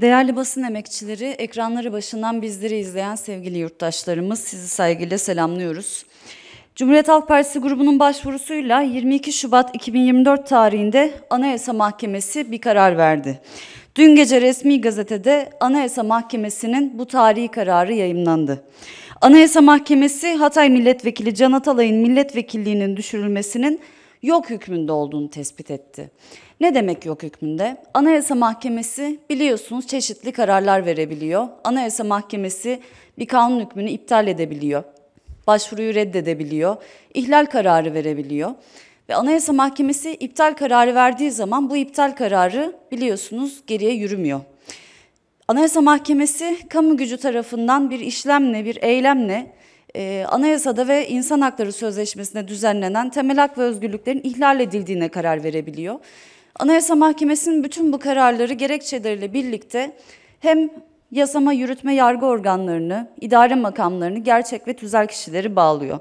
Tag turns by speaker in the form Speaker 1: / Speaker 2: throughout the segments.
Speaker 1: Değerli basın emekçileri, ekranları başından bizleri izleyen sevgili yurttaşlarımız sizi saygıyla selamlıyoruz. Cumhuriyet Halk Partisi grubunun başvurusuyla 22 Şubat 2024 tarihinde Anayasa Mahkemesi bir karar verdi. Dün gece resmi gazetede Anayasa Mahkemesi'nin bu tarihi kararı yayımlandı. Anayasa Mahkemesi Hatay Milletvekili Can Atalay'ın milletvekilliğinin düşürülmesinin yok hükmünde olduğunu tespit etti. Ne demek yok hükmünde? Anayasa Mahkemesi biliyorsunuz çeşitli kararlar verebiliyor. Anayasa Mahkemesi bir kanun hükmünü iptal edebiliyor. Başvuruyu reddedebiliyor. ihlal kararı verebiliyor. Ve Anayasa Mahkemesi iptal kararı verdiği zaman bu iptal kararı biliyorsunuz geriye yürümüyor. Anayasa Mahkemesi kamu gücü tarafından bir işlemle, bir eylemle e, anayasada ve insan hakları sözleşmesinde düzenlenen temel hak ve özgürlüklerin ihlal edildiğine karar verebiliyor. Anayasa Mahkemesi'nin bütün bu kararları gerekçeleriyle birlikte hem yasama, yürütme, yargı organlarını, idare makamlarını gerçek ve tüzel kişileri bağlıyor.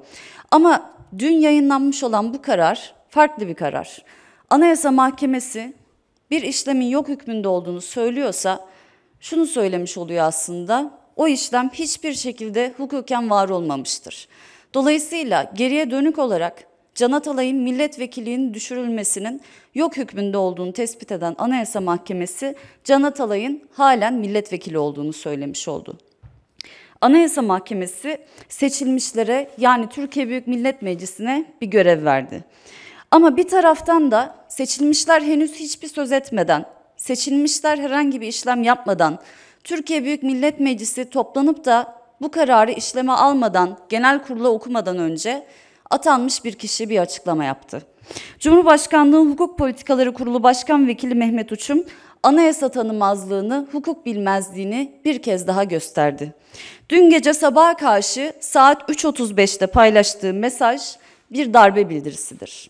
Speaker 1: Ama dün yayınlanmış olan bu karar farklı bir karar. Anayasa Mahkemesi bir işlemin yok hükmünde olduğunu söylüyorsa şunu söylemiş oluyor aslında. O işlem hiçbir şekilde hukuken var olmamıştır. Dolayısıyla geriye dönük olarak Can Atalay'ın milletvekilliğinin düşürülmesinin yok hükmünde olduğunu tespit eden Anayasa Mahkemesi Can Atalay'ın halen milletvekili olduğunu söylemiş oldu. Anayasa Mahkemesi seçilmişlere yani Türkiye Büyük Millet Meclisi'ne bir görev verdi. Ama bir taraftan da seçilmişler henüz hiçbir söz etmeden, seçilmişler herhangi bir işlem yapmadan, Türkiye Büyük Millet Meclisi toplanıp da bu kararı işleme almadan, genel kurula okumadan önce atanmış bir kişi bir açıklama yaptı. Cumhurbaşkanlığı Hukuk Politikaları Kurulu Başkan Vekili Mehmet Uçum, anayasa tanımazlığını, hukuk bilmezliğini bir kez daha gösterdi. Dün gece sabaha karşı saat 3.35'te paylaştığı mesaj bir darbe bildirisidir.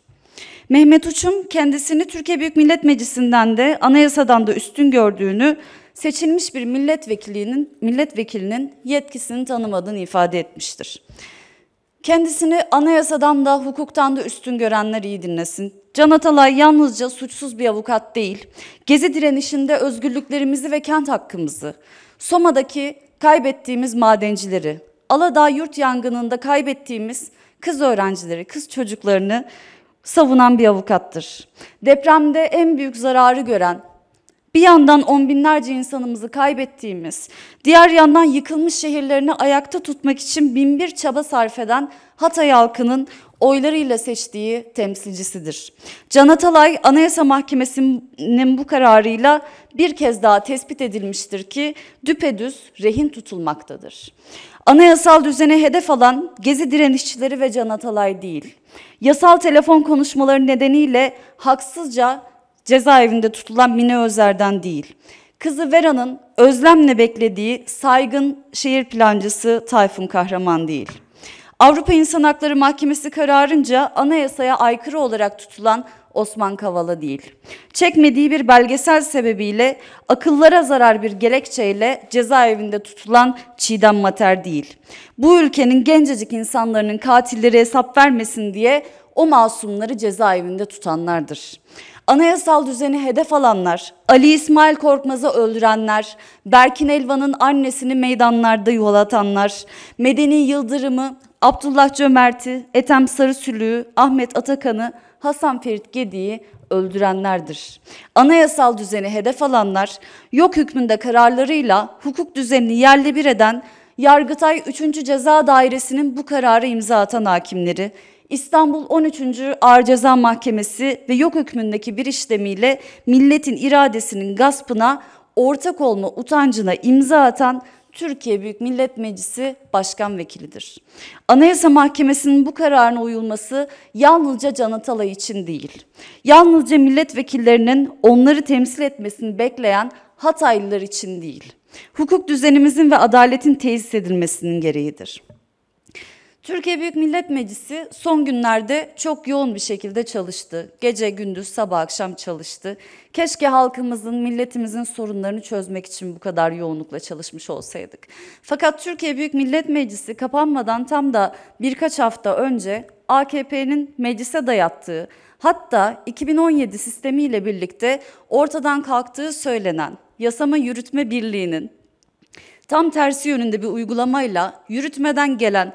Speaker 1: Mehmet Uçum kendisini Türkiye Büyük Millet Meclisi'nden de anayasadan da üstün gördüğünü seçilmiş bir milletvekilinin milletvekilinin yetkisini tanımadığını ifade etmiştir. Kendisini anayasadan da hukuktan da üstün görenler iyi dinlesin. Can Atalay yalnızca suçsuz bir avukat değil. Gezi direnişinde özgürlüklerimizi ve kent hakkımızı, Soma'daki kaybettiğimiz madencileri, Aladağ yurt yangınında kaybettiğimiz kız öğrencileri, kız çocuklarını savunan bir avukattır. Depremde en büyük zararı gören bir yandan on binlerce insanımızı kaybettiğimiz, diğer yandan yıkılmış şehirlerini ayakta tutmak için binbir çaba sarf eden Hatay halkının oylarıyla seçtiği temsilcisidir. Can Atalay Anayasa Mahkemesi'nin bu kararıyla bir kez daha tespit edilmiştir ki düpedüz rehin tutulmaktadır. Anayasal düzene hedef alan gezi direnişçileri ve Can Atalay değil. Yasal telefon konuşmaları nedeniyle haksızca cezaevinde tutulan Mine Özer'den değil. Kızı Vera'nın özlemle beklediği saygın şehir plancısı Tayfun Kahraman değil. Avrupa İnsan Hakları Mahkemesi kararınca anayasaya aykırı olarak tutulan Osman Kavala değil. Çekmediği bir belgesel sebebiyle akıllara zarar bir gerekçeyle cezaevinde tutulan Çiğdem Mater değil. Bu ülkenin gencecik insanların katilleri hesap vermesin diye o masumları cezaevinde tutanlardır. Anayasal düzeni hedef alanlar, Ali İsmail Korkmaz'ı öldürenler, Berkin Elvan'ın annesini meydanlarda yuvalatanlar, Medeni Yıldırım'ı, Abdullah Cömert'i, Ethem Sarısülüğü, Ahmet Atakan'ı, Hasan Ferit Gedi'yi öldürenlerdir. Anayasal düzeni hedef alanlar, yok hükmünde kararlarıyla hukuk düzenini yerle bir eden Yargıtay 3. Ceza Dairesi'nin bu kararı imza atan hakimleri, İstanbul 13. Ağır Ceza Mahkemesi ve yok hükmündeki bir işlemiyle milletin iradesinin gaspına ortak olma utancına imza atan Türkiye Büyük Millet Meclisi Başkan Vekilidir. Anayasa Mahkemesi'nin bu kararına uyulması yalnızca Can Atalay için değil, yalnızca milletvekillerinin onları temsil etmesini bekleyen Hataylılar için değil, hukuk düzenimizin ve adaletin tesis edilmesinin gereğidir. Türkiye Büyük Millet Meclisi son günlerde çok yoğun bir şekilde çalıştı. Gece gündüz sabah akşam çalıştı. Keşke halkımızın, milletimizin sorunlarını çözmek için bu kadar yoğunlukla çalışmış olsaydık. Fakat Türkiye Büyük Millet Meclisi kapanmadan tam da birkaç hafta önce AKP'nin meclise dayattığı hatta 2017 sistemiyle birlikte ortadan kalktığı söylenen Yasama Yürütme Birliği'nin tam tersi yönünde bir uygulamayla yürütmeden gelen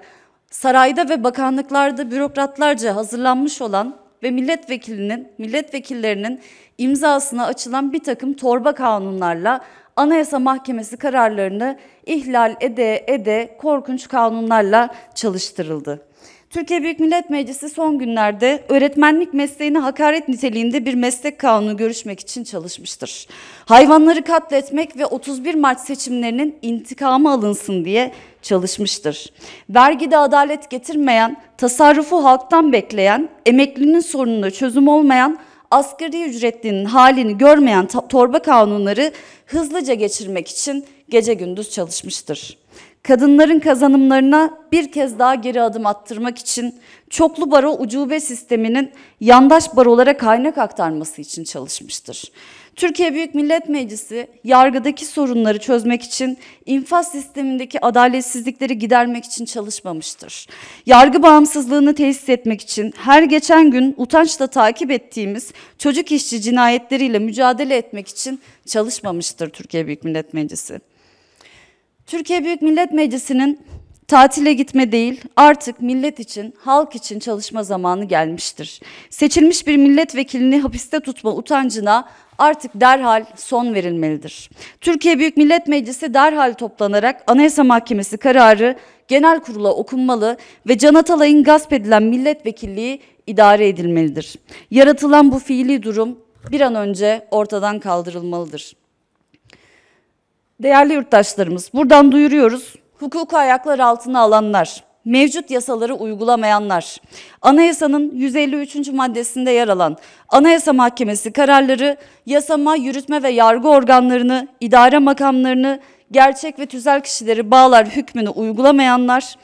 Speaker 1: sarayda ve bakanlıklarda bürokratlarca hazırlanmış olan ve milletvekilinin milletvekillerinin imzasına açılan bir takım torba kanunlarla Anayasa Mahkemesi kararlarını ihlal ede ede korkunç kanunlarla çalıştırıldı. Türkiye Büyük Millet Meclisi son günlerde öğretmenlik mesleğini hakaret niteliğinde bir meslek kanunu görüşmek için çalışmıştır. Hayvanları katletmek ve 31 Mart seçimlerinin intikamı alınsın diye çalışmıştır. Vergide adalet getirmeyen, tasarrufu halktan bekleyen, emeklinin sorununa çözüm olmayan asgari ücretlinin halini görmeyen torba kanunları hızlıca geçirmek için gece gündüz çalışmıştır kadınların kazanımlarına bir kez daha geri adım attırmak için çoklu baro ucube sisteminin yandaş barolara kaynak aktarması için çalışmıştır. Türkiye Büyük Millet Meclisi yargıdaki sorunları çözmek için infaz sistemindeki adaletsizlikleri gidermek için çalışmamıştır. Yargı bağımsızlığını tesis etmek için her geçen gün utançla takip ettiğimiz çocuk işçi cinayetleriyle mücadele etmek için çalışmamıştır Türkiye Büyük Millet Meclisi. Türkiye Büyük Millet Meclisi'nin tatile gitme değil, artık millet için, halk için çalışma zamanı gelmiştir. Seçilmiş bir milletvekilini hapiste tutma utancına artık derhal son verilmelidir. Türkiye Büyük Millet Meclisi derhal toplanarak Anayasa Mahkemesi kararı genel kurula okunmalı ve Can Atalay'ın gasp edilen milletvekilliği idare edilmelidir. Yaratılan bu fiili durum bir an önce ortadan kaldırılmalıdır. Değerli yurttaşlarımız, buradan duyuruyoruz. Hukuku ayaklar altına alanlar, mevcut yasaları uygulamayanlar, anayasanın 153. maddesinde yer alan Anayasa Mahkemesi kararları yasama, yürütme ve yargı organlarını, idare makamlarını, gerçek ve tüzel kişileri bağlar hükmünü uygulamayanlar,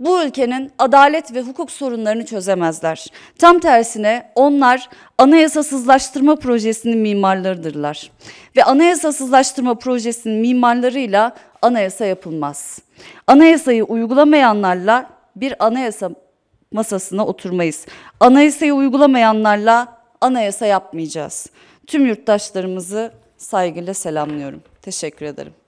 Speaker 1: bu ülkenin adalet ve hukuk sorunlarını çözemezler. Tam tersine onlar anayasasızlaştırma projesinin mimarlarıdırlar. Ve anayasasızlaştırma projesinin mimarlarıyla anayasa yapılmaz. Anayasayı uygulamayanlarla bir anayasa masasına oturmayız. Anayasayı uygulamayanlarla anayasa yapmayacağız. Tüm yurttaşlarımızı saygıyla selamlıyorum. Teşekkür ederim.